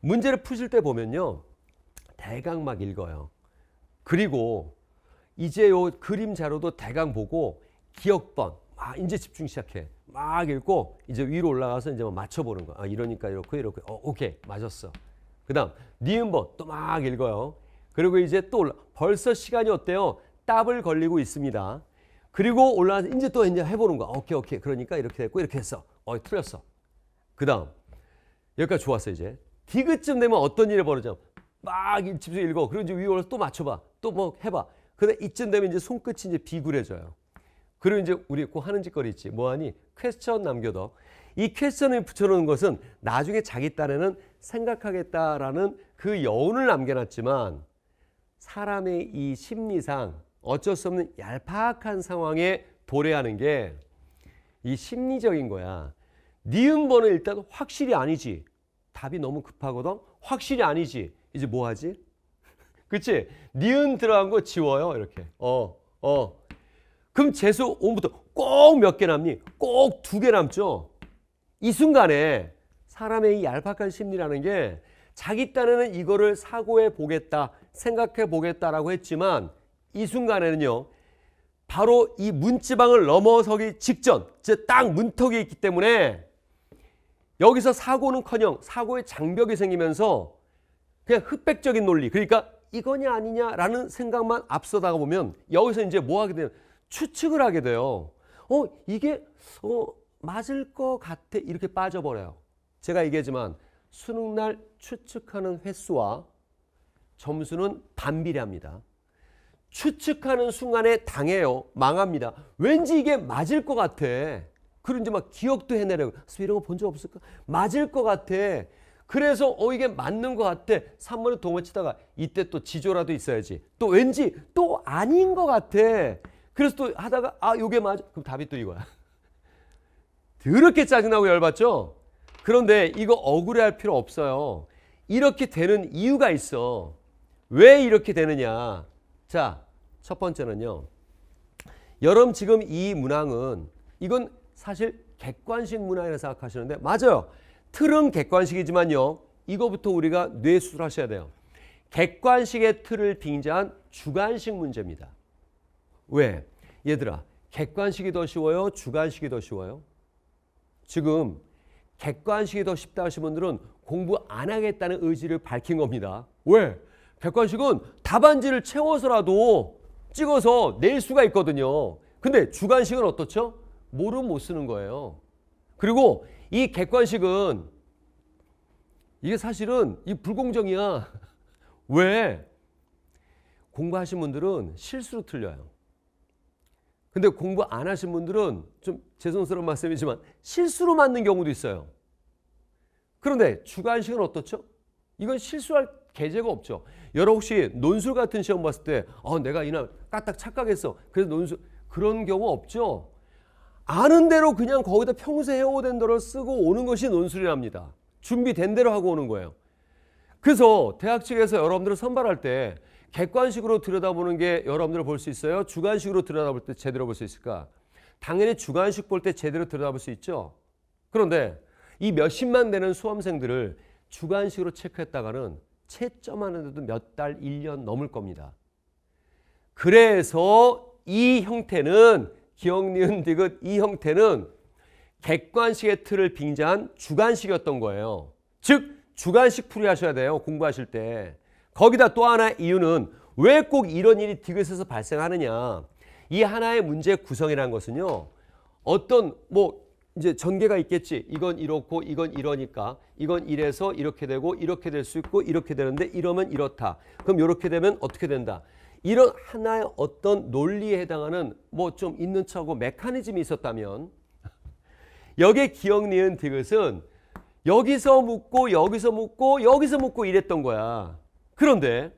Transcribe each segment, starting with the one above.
문제를 푸실 때 보면요. 대강 막 읽어요. 그리고 이제 요 그림 자료도 대강 보고 기억번 아 이제 집중 시작해 막 읽고 이제 위로 올라가서 이제 뭐 맞춰보는 거야 아, 이러니까 이렇게 이렇게 어, 오케이 맞았어 그 다음 니은번 또 막 읽어요 그리고 이제 또 올라 벌써 시간이 어때요 땀을 걸리고 있습니다 그리고 올라가서 이제 또 이제 해보는 거야 오케이 오케이 그러니까 이렇게 됐고 이렇게 했어 어 틀렸어 그 다음 여기까지 좋았어 이제 디귿쯤 되면 어떤 일이 벌어져? 막 집중 읽어. 그리고 이제 위에 올라서 또 맞춰봐. 또 뭐 해봐. 근데 이쯤 되면 이제 손끝이 이제 비굴해져요. 그리고 이제 우리 꼭 하는 짓거리 있지. 뭐하니? 퀘스천 남겨둬. 이 퀘스천을 붙여놓은 것은 나중에 자기 딸에는 생각하겠다라는 그 여운을 남겨놨지만 사람의 이 심리상 어쩔 수 없는 얄팍한 상황에 도래하는 게 이 심리적인 거야. 니은 번호 일단 확실히 아니지. 답이 너무 급하거든. 확실히 아니지. 이제 뭐 하지? 그치? 니은 들어간 거 지워요. 이렇게. 어, 어. 그럼 재수 5부터 꼭 몇 개 남니? 꼭 두 개 남죠. 이 순간에 사람의 이 얄팍한 심리라는 게 자기 딴에는 이거를 사고해 보겠다, 생각해 보겠다라고 했지만 이 순간에는요. 바로 이 문지방을 넘어서기 직전, 즉딱 문턱이 있기 때문에 여기서 사고는커녕 사고의 장벽이 생기면서 그냥 흑백적인 논리 그러니까 이거냐 아니냐라는 생각만 앞서다가 보면 여기서 이제 뭐 하게 되면 추측을 하게 돼요. 어 이게 어 맞을 것 같아 이렇게 빠져버려요. 제가 얘기하지만 수능 날 추측하는 횟수와 점수는 반비례합니다. 추측하는 순간에 당해요. 망합니다. 왠지 이게 맞을 것 같아. 그런 지막 기억도 해내려고. 그래서 이런 거 본 적 없을까? 맞을 것 같아. 그래서 어 이게 맞는 것 같아. 3번에 동을 치다가 이때 또 지조라도 있어야지. 또 왠지 또 아닌 것 같아. 그래서 또 하다가 아 요게 맞아. 그럼 답이 또 이거야. 더럽게 짜증나고 열받죠? 그런데 이거 억울해할 필요 없어요. 이렇게 되는 이유가 있어. 왜 이렇게 되느냐. 자, 첫 번째는요. 여러분 지금 이 문항은 이건 사실 객관식 문화라고 생각하시는데 맞아요. 틀은 객관식이지만요. 이거부터 우리가 뇌수술 하셔야 돼요. 객관식의 틀을 빙자한 주관식 문제입니다. 왜? 얘들아 객관식이 더 쉬워요? 주관식이 더 쉬워요? 지금 객관식이 더 쉽다 하신 분들은 공부 안 하겠다는 의지를 밝힌 겁니다. 왜? 객관식은 답안지를 채워서라도 찍어서 낼 수가 있거든요. 근데 주관식은 어떻죠? 모르면 못 쓰는 거예요. 그리고 이 객관식은 이게 사실은 이 불공정이야. 왜? 공부하신 분들은 실수로 틀려요. 근데 공부 안 하신 분들은 좀 죄송스러운 말씀이지만 실수로 맞는 경우도 있어요. 그런데 주관식은 어떻죠? 이건 실수할 계제가 없죠. 여러 혹시 논술 같은 시험 봤을 때 어, 내가 이날 까딱 착각했어. 그래서 논술 그런 경우 없죠. 아는 대로 그냥 거기다 평소에 해오던 대로 쓰고 오는 것이 논술이랍니다. 준비된 대로 하고 오는 거예요. 그래서 대학 측에서 여러분들을 선발할 때 객관식으로 들여다보는 게 여러분들 을볼 수 있어요? 주관식으로 들여다볼 때 제대로 볼 수 있을까? 당연히 주관식 볼 때 제대로 들여다볼 수 있죠. 그런데 이 몇십만 되는 수험생들을 주관식으로 체크했다가는 채점하는데도 몇 달, 1년 넘을 겁니다. 그래서 이 형태는 기억 니은, 디귿 이 형태는 객관식의 틀을 빙자한 주관식이었던 거예요. 즉 주관식 풀이하셔야 돼요. 공부하실 때. 거기다 또 하나의 이유는 왜 꼭 이런 일이 디귿에서 발생하느냐. 이 하나의 문제 구성이라는 것은요. 어떤 뭐 이제 전개가 있겠지. 이건 이렇고 이건 이러니까 이건 이래서 이렇게 되고 이렇게 될 수 있고 이렇게 되는데 이러면 이렇다. 그럼 이렇게 되면 어떻게 된다. 이런 하나의 어떤 논리에 해당하는 뭐 좀 있는 척하고 메커니즘이 있었다면 여기에 기억 니은 디귿은 여기서 묻고 여기서 묻고 여기서 묻고 이랬던 거야. 그런데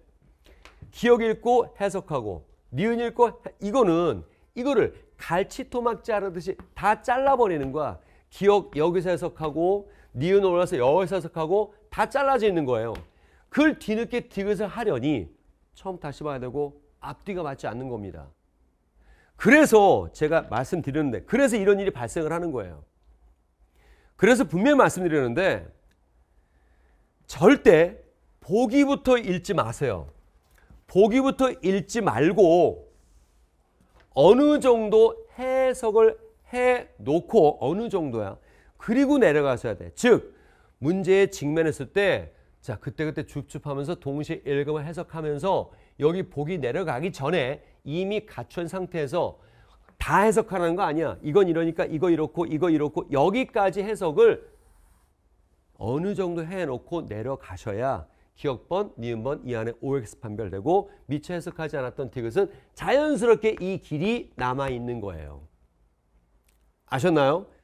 기억 읽고 해석하고 니은 읽고 이거는 이거를 갈치토막 자르듯이 다 잘라버리는 거야. 기억 여기서 해석하고 니은 올라서 여기서 해석하고 다 잘라져 있는 거예요. 그걸 뒤늦게 디귿을 하려니 처음 다시 봐야 되고 앞뒤가 맞지 않는 겁니다. 그래서 제가 말씀드렸는데 그래서 이런 일이 발생을 하는 거예요. 그래서 분명히 말씀드렸는데 절대 보기부터 읽지 마세요. 보기부터 읽지 말고 어느 정도 해석을 해 놓고 어느 정도야. 그리고 내려가셔야 돼. 즉 문제에 직면했을 때 자, 그때그때 줍줍하면서 동시에 읽음을 해석하면서 여기 복이 내려가기 전에 이미 갖춘 상태에서 다 해석하라는 거 아니야. 이건 이러니까 이거 이렇고 이거 이렇고 여기까지 해석을 어느 정도 해놓고 내려가셔야 기억번, 니은번 이 안에 OX 판별되고 미처 해석하지 않았던 티귿은 자연스럽게 이 길이 남아있는 거예요. 아셨나요?